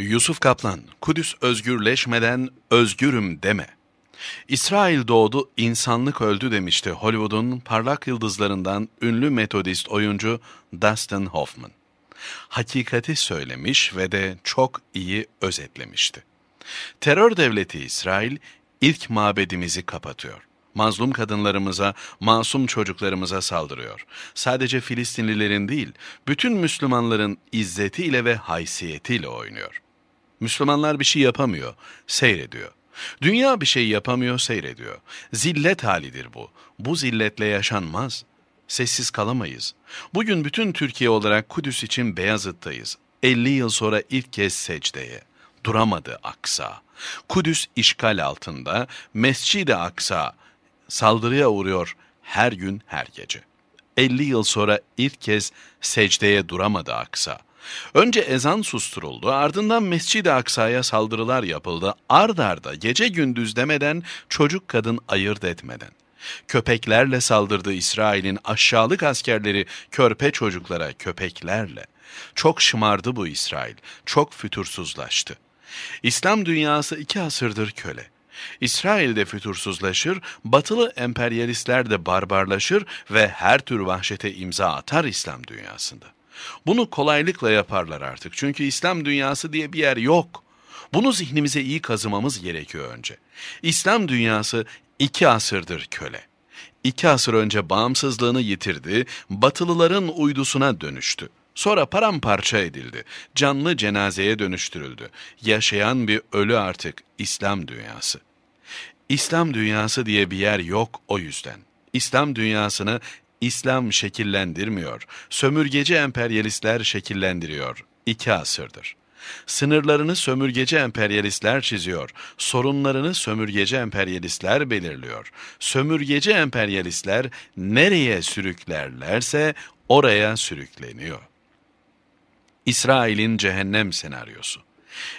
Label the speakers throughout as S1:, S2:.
S1: Yusuf Kaplan, Kudüs özgürleşmeden özgürüm deme. İsrail doğdu, insanlık öldü demişti Hollywood'un parlak yıldızlarından ünlü metodist oyuncu Dustin Hoffman. Hakikati söylemiş ve de çok iyi özetlemişti. Terör devleti İsrail ilk mabedimizi kapatıyor. Mazlum kadınlarımıza, masum çocuklarımıza saldırıyor. Sadece Filistinlilerin değil, bütün Müslümanların izzetiyle ve haysiyetiyle oynuyor. Müslümanlar bir şey yapamıyor, seyrediyor. Dünya bir şey yapamıyor, seyrediyor. Zillet halidir bu. Bu zilletle yaşanmaz. Sessiz kalamayız. Bugün bütün Türkiye olarak Kudüs için Beyazıt'tayız. 50 yıl sonra ilk kez secdeye. Duramadı Aksa. Kudüs işgal altında, Mescid-i Aksa saldırıya uğruyor her gün her gece. 50 yıl sonra ilk kez secdeye duramadı Aksa. Önce ezan susturuldu, ardından Mescid-i Aksa'ya saldırılar yapıldı. Ard arda gece gündüz demeden çocuk kadın ayırt etmeden. Köpeklerle saldırdı İsrail'in aşağılık askerleri körpe çocuklara köpeklerle. Çok şımardı bu İsrail, çok fütursuzlaştı. İslam dünyası iki asırdır köle. İsrail de fütursuzlaşır, batılı emperyalistler de barbarlaşır ve her tür vahşete imza atar İslam dünyasında. Bunu kolaylıkla yaparlar artık. Çünkü İslam dünyası diye bir yer yok. Bunu zihnimize iyi kazımamız gerekiyor önce. İslam dünyası iki asırdır köle. İki asır önce bağımsızlığını yitirdi, batılıların uydusuna dönüştü. Sonra paramparça edildi, canlı cenazeye dönüştürüldü. Yaşayan bir ölü artık İslam dünyası. İslam dünyası diye bir yer yok o yüzden. İslam dünyasını İslam şekillendirmiyor. Sömürgeci emperyalistler şekillendiriyor. İki asırdır. Sınırlarını sömürgeci emperyalistler çiziyor. Sorunlarını sömürgeci emperyalistler belirliyor. Sömürgeci emperyalistler nereye sürüklerlerse oraya sürükleniyor. İsrail'in cehennem senaryosu.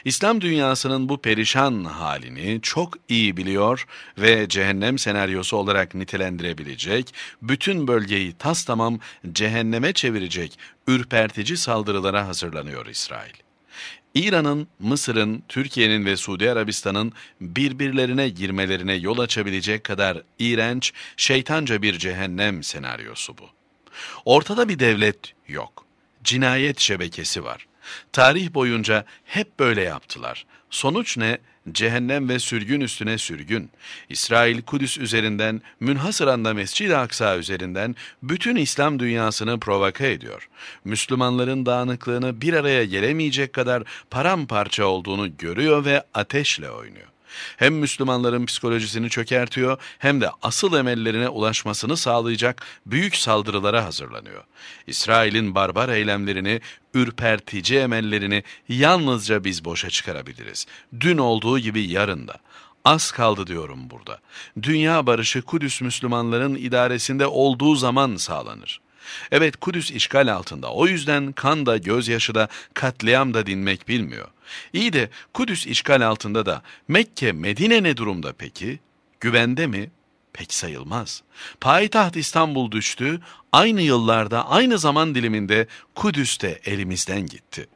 S1: İslam dünyasının bu perişan halini çok iyi biliyor ve cehennem senaryosu olarak nitelendirebilecek, bütün bölgeyi tas tamam cehenneme çevirecek ürpertici saldırılara hazırlanıyor İsrail. İran'ın, Mısır'ın, Türkiye'nin ve Suudi Arabistan'ın birbirlerine girmelerine yol açabilecek kadar iğrenç, şeytanca bir cehennem senaryosu bu. Ortada bir devlet yok. Cinayet şebekesi var. Tarih boyunca hep böyle yaptılar. Sonuç ne? Cehennem ve sürgün üstüne sürgün. İsrail Kudüs üzerinden, Münhasıranda da Mescid-i Aksa üzerinden bütün İslam dünyasını provoka ediyor. Müslümanların dağınıklığını bir araya gelemeyecek kadar paramparça olduğunu görüyor ve ateşle oynuyor. Hem Müslümanların psikolojisini çökertiyor hem de asıl emellerine ulaşmasını sağlayacak büyük saldırılara hazırlanıyor. İsrail'in barbar eylemlerini, ürpertici emellerini yalnızca biz boşa çıkarabiliriz. Dün olduğu gibi yarın da. Az kaldı diyorum burada. Dünya barışı Kudüs Müslümanların idaresinde olduğu zaman sağlanır. Evet Kudüs işgal altında. O yüzden kan da gözyaşı da katliam da dinmek bilmiyor. İyi de Kudüs işgal altında da Mekke, Medine ne durumda peki? Güvende mi? Pek sayılmaz. Payitaht İstanbul düştü, aynı yıllarda aynı zaman diliminde Kudüs de elimizden gitti.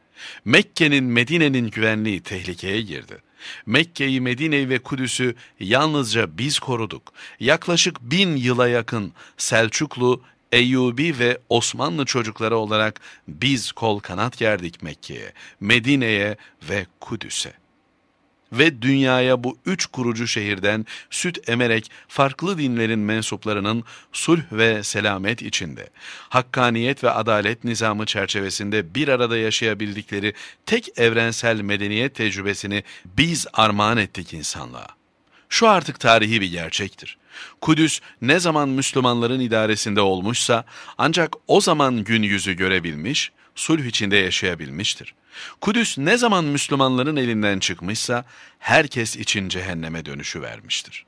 S1: Mekke'nin Medine'nin güvenliği tehlikeye girdi. Mekke'yi, Medine'yi ve Kudüs'ü yalnızca biz koruduk. Yaklaşık bin yıla yakın Selçuklu Eyyubi ve Osmanlı çocukları olarak biz kol kanat gerdik Mekke'ye, Medine'ye ve Kudüs'e. Ve dünyaya bu üç kurucu şehirden süt emerek farklı dinlerin mensuplarının sulh ve selamet içinde, hakkaniyet ve adalet nizamı çerçevesinde bir arada yaşayabildikleri tek evrensel medeniyet tecrübesini biz armağan ettik insanlığa. Şu artık tarihi bir gerçektir. Kudüs ne zaman Müslümanların idaresinde olmuşsa ancak o zaman gün yüzü görebilmiş, sulh içinde yaşayabilmiştir. Kudüs ne zaman Müslümanların elinden çıkmışsa herkes için cehenneme dönüşü vermiştir.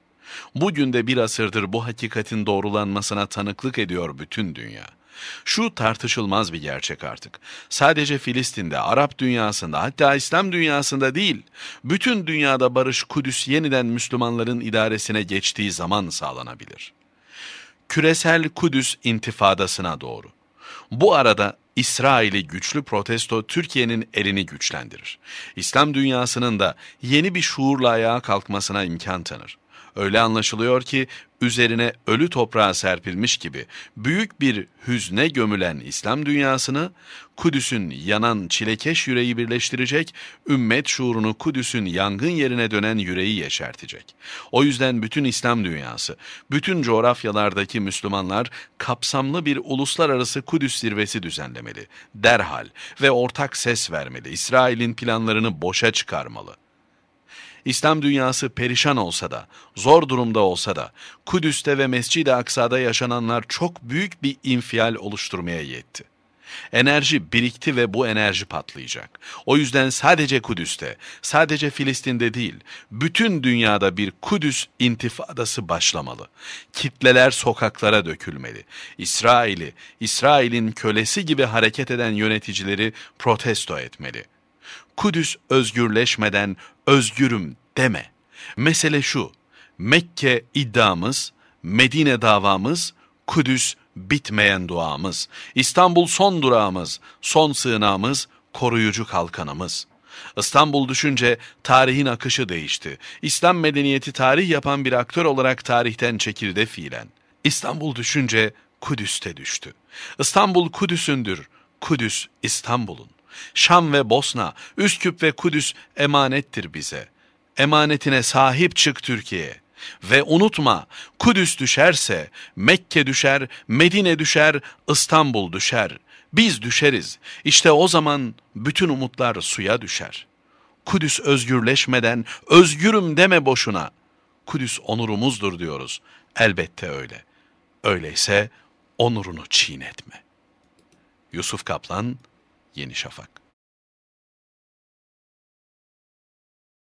S1: Bugün de bir asırdır bu hakikatin doğrulanmasına tanıklık ediyor bütün dünya. Şu tartışılmaz bir gerçek artık. Sadece Filistin'de, Arap dünyasında hatta İslam dünyasında değil, bütün dünyada barış Kudüs yeniden Müslümanların idaresine geçtiği zaman sağlanabilir. Küresel Kudüs intifadasına doğru. Bu arada İsrail'i güçlü protesto Türkiye'nin elini güçlendirir. İslam dünyasının da yeni bir şuurla ayağa kalkmasına imkan tanır. Öyle anlaşılıyor ki üzerine ölü toprağa serpilmiş gibi büyük bir hüzne gömülen İslam dünyasını Kudüs'ün yanan çilekeş yüreği birleştirecek, ümmet şuurunu Kudüs'ün yangın yerine dönen yüreği yeşertecek. O yüzden bütün İslam dünyası, bütün coğrafyalardaki Müslümanlar kapsamlı bir uluslararası Kudüs zirvesi düzenlemeli, derhal ve ortak ses vermeli, İsrail'in planlarını boşa çıkarmalı. İslam dünyası perişan olsa da, zor durumda olsa da, Kudüs'te ve Mescid-i Aksa'da yaşananlar çok büyük bir infial oluşturmaya yetti. Enerji birikti ve bu enerji patlayacak. O yüzden sadece Kudüs'te, sadece Filistin'de değil, bütün dünyada bir Kudüs intifadası başlamalı. Kitleler sokaklara dökülmeli. İsrail'i, İsrail'in kölesi gibi hareket eden yöneticileri protesto etmeli.'' Kudüs özgürleşmeden özgürüm deme. Mesele şu, Mekke iddiamız, Medine davamız, Kudüs bitmeyen duamız, İstanbul son durağımız, son sığınağımız, koruyucu kalkanımız.'' İstanbul düşünce tarihin akışı değişti. İslam medeniyeti tarih yapan bir aktör olarak tarihten çekildi fiilen. İstanbul düşünce Kudüs'te düştü. İstanbul Kudüs'ündür, Kudüs İstanbul'un. Şam ve Bosna, Üsküp ve Kudüs emanettir bize. Emanetine sahip çık Türkiye. Ve unutma, Kudüs düşerse, Mekke düşer, Medine düşer, İstanbul düşer. Biz düşeriz. İşte o zaman bütün umutlar suya düşer. Kudüs özgürleşmeden özgürüm deme boşuna. Kudüs onurumuzdur diyoruz. Elbette öyle. Öyleyse onurunu çiğnetme. Yusuf Kaplan, Yeni Şafak.